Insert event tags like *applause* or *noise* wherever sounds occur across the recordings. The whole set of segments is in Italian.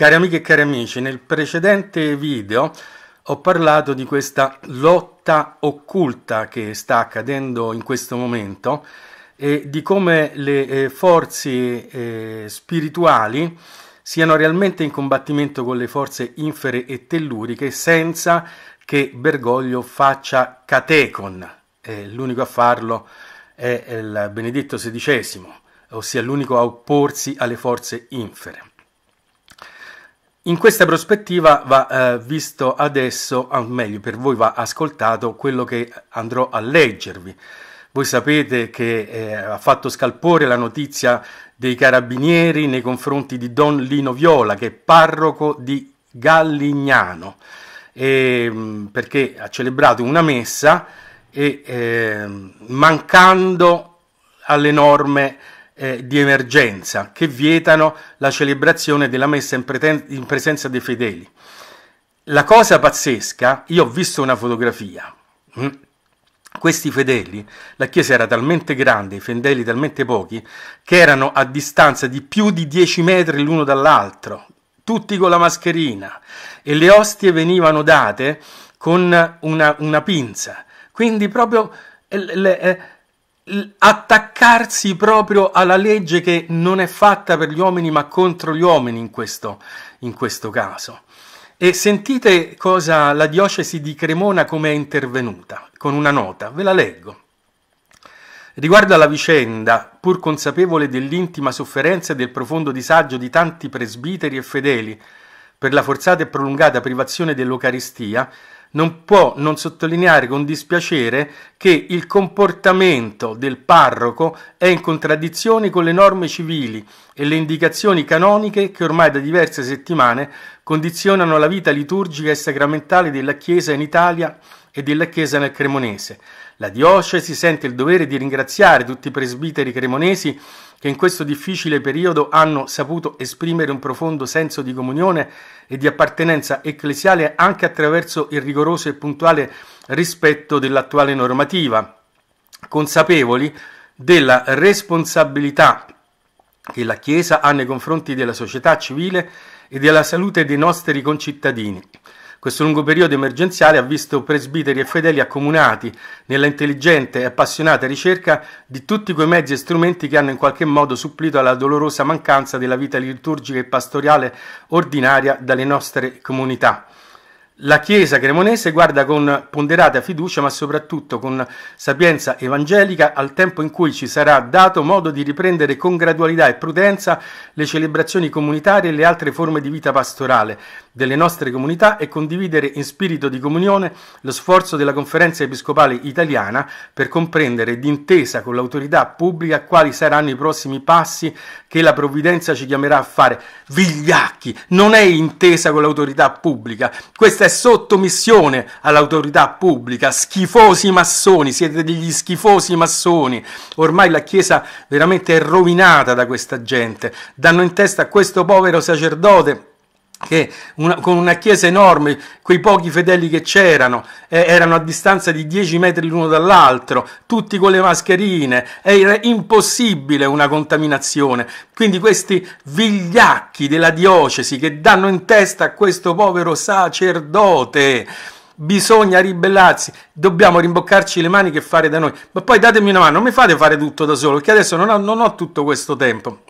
Cari amiche e cari amici, nel precedente video ho parlato di questa lotta occulta che sta accadendo in questo momento e di come le eh, forze eh, spirituali siano realmente in combattimento con le forze infere e telluriche senza che Bergoglio faccia catecon. Eh, l'unico a farlo è il Benedetto XVI, ossia l'unico a opporsi alle forze infere. In questa prospettiva va eh, visto adesso, o meglio per voi va ascoltato quello che andrò a leggervi. Voi sapete che eh, ha fatto scalpore la notizia dei carabinieri nei confronti di Don Lino Viola, che è parroco di Gallignano, e, mm, perché ha celebrato una messa e eh, mancando alle norme eh, di emergenza che vietano la celebrazione della messa in, preten- in presenza dei fedeli. La cosa pazzesca, io ho visto una fotografia, mh, mm? questi fedeli, la chiesa era talmente grande, i fedeli talmente pochi, che erano a distanza di più di 10 metri l'uno dall'altro, tutti con la mascherina, e le ostie venivano date con una, una pinza. Quindi proprio... Eh, le, le, eh, attaccarsi proprio alla legge che non è fatta per gli uomini ma contro gli uomini in questo, in questo caso. E sentite cosa la diocesi di Cremona come è intervenuta, con una nota, ve la leggo. Riguardo alla vicenda, pur consapevole dell'intima sofferenza e del profondo disagio di tanti presbiteri e fedeli per la forzata e prolungata privazione dell'Eucaristia, non può non sottolineare con dispiacere che il comportamento del parroco è in contraddizione con le norme civili e le indicazioni canoniche che ormai da diverse settimane condizionano la vita liturgica e sacramentale della Chiesa in Italia e della Chiesa nel Cremonese. La diocesi sente il dovere di ringraziare tutti i presbiteri cremonesi che in questo difficile periodo hanno saputo esprimere un profondo senso di comunione e di appartenenza ecclesiale anche attraverso il rigoroso e puntuale rispetto dell'attuale normativa, consapevoli della responsabilità che la Chiesa ha nei confronti della società civile e della salute dei nostri concittadini. Questo lungo periodo emergenziale ha visto presbiteri e fedeli accomunati nella intelligente e appassionata ricerca di tutti quei mezzi e strumenti che hanno in qualche modo supplito alla dolorosa mancanza della vita liturgica e pastoriale ordinaria dalle nostre comunità. La Chiesa cremonese guarda con ponderata fiducia, ma soprattutto con sapienza evangelica, al tempo in cui ci sarà dato modo di riprendere con gradualità e prudenza le celebrazioni comunitarie e le altre forme di vita pastorale delle nostre comunità e condividere in spirito di comunione lo sforzo della Conferenza Episcopale Italiana per comprendere d'intesa con l'autorità pubblica quali saranno i prossimi passi che la provvidenza ci chiamerà a fare. Vigliacchi, non è intesa con l'autorità pubblica, questa è sottomissione all'autorità pubblica. Schifosi massoni, siete degli schifosi massoni. Ormai la Chiesa veramente è rovinata da questa gente. Danno in testa a questo povero sacerdote che una, con una chiesa enorme, quei pochi fedeli che c'erano, eh, erano a distanza di 10 metri l'uno dall'altro, tutti con le mascherine, era impossibile una contaminazione. Quindi questi vigliacchi della diocesi che danno in testa a questo povero sacerdote, bisogna ribellarsi, dobbiamo rimboccarci le maniche e fare da noi. Ma poi datemi una mano, non mi fate fare tutto da solo, perché adesso non ho, non ho tutto questo tempo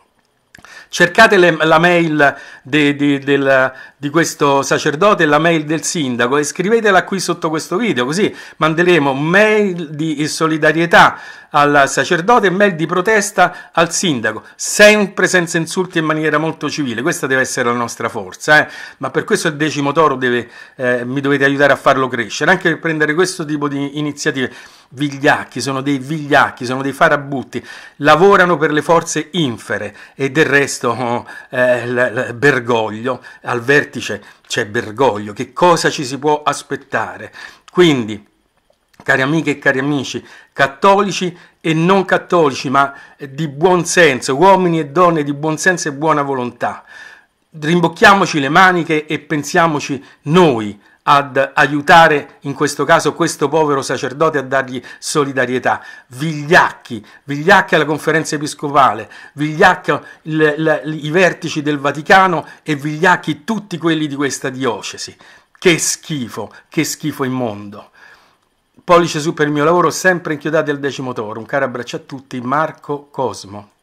cercate le, la mail de, de, del, di questo sacerdote e la mail del sindaco e scrivetela qui sotto questo video così manderemo mail di solidarietà al sacerdote e mail di protesta al sindaco sempre senza insulti in maniera molto civile questa deve essere la nostra forza eh? ma per questo il decimo toro deve, eh, mi dovete aiutare a farlo crescere anche per prendere questo tipo di iniziative vigliacchi, sono dei vigliacchi, sono dei farabutti, lavorano per le forze infere e del resto *laughs* eh, Bergoglio al vertice vertice c'è Bergoglio, che cosa ci si può aspettare? Quindi, cari amiche e cari amici, cattolici e non cattolici, ma di buon senso, uomini e donne di buon senso e buona volontà, rimbocchiamoci le maniche e pensiamoci noi ad aiutare in questo caso questo povero sacerdote a dargli solidarietà. Vigliacchi, vigliacchi alla conferenza episcopale, vigliacchi il, il, i vertici del Vaticano e vigliacchi tutti quelli di questa diocesi. Che schifo, che schifo immondo. Pollice su per il mio lavoro, sempre inchiodati al decimo toro. Un caro abbraccio a tutti, Marco Cosmo.